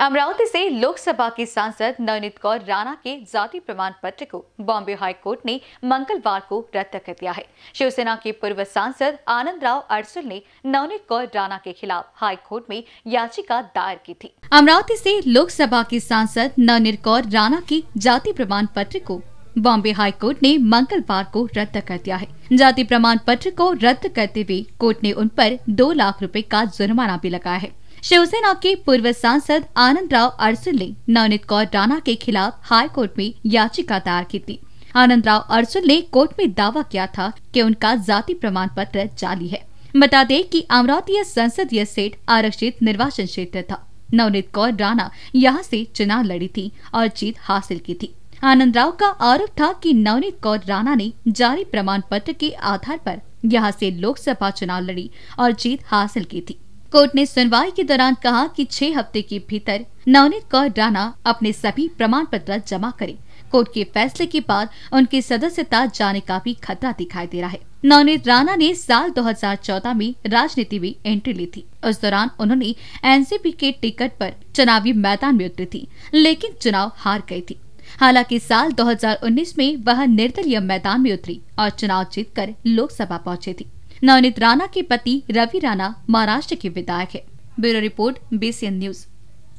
अमरावती से लोकसभा की सांसद नवनीत कौर राणा के जाति प्रमाण पत्र को बॉम्बे हाई कोर्ट ने मंगलवार को रद्द कर दिया है शिवसेना के पूर्व सांसद आनंद राव अड़सुल ने नवनीत कौर राणा के खिलाफ हाई कोर्ट में याचिका दायर की थी अमरावती से लोकसभा की सांसद नवनीत कौर राणा के जाति प्रमाण पत्र को बॉम्बे हाई कोर्ट ने मंगलवार को रद्द कर दिया है जाति प्रमाण पत्र को रद्द करते हुए कोर्ट ने उन पर दो लाख रुपए का जुर्माना भी लगाया है शिवसेना के पूर्व सांसद आनंद राव अरसुल ने नवनीत कौर राणा के खिलाफ हाई कोर्ट में याचिका दायर की थी आनंद राव अरसुल ने कोर्ट में दावा किया था कि उनका जाति प्रमाण पत्र जाली है बता दें कि अमरावती संसदीय सीट आरक्षित निर्वाचन क्षेत्र था नवनीत कौर राणा यहाँ से चुनाव लड़ी थी और जीत हासिल की थी आनंद राव का आरोप था कि नवनीत कौर राणा ने जारी प्रमाण पत्र के आधार पर यहाँ से लोकसभा चुनाव लड़ी और जीत हासिल की थी कोर्ट ने सुनवाई के दौरान कहा कि छह हफ्ते के भीतर नवनीत कौर राणा अपने सभी प्रमाण पत्र जमा करे कोर्ट के फैसले के बाद उनकी सदस्यता जाने का भी खतरा दिखाई दे रहा है नवनीत राणा ने साल 2014 में राजनीति में एंट्री ली थी उस दौरान उन्होंने एनसीपी के टिकट पर चुनावी मैदान में उतरी थी लेकिन चुनाव हार गई थी हालांकि साल 2019 में वह निर्दलीय मैदान में उतरी और चुनाव जीतकर लोकसभा पहुंचे थी नवनीत राणा के पति रवि राणा महाराष्ट्र के विधायक है ब्यूरो रिपोर्ट बीसीएन न्यूज़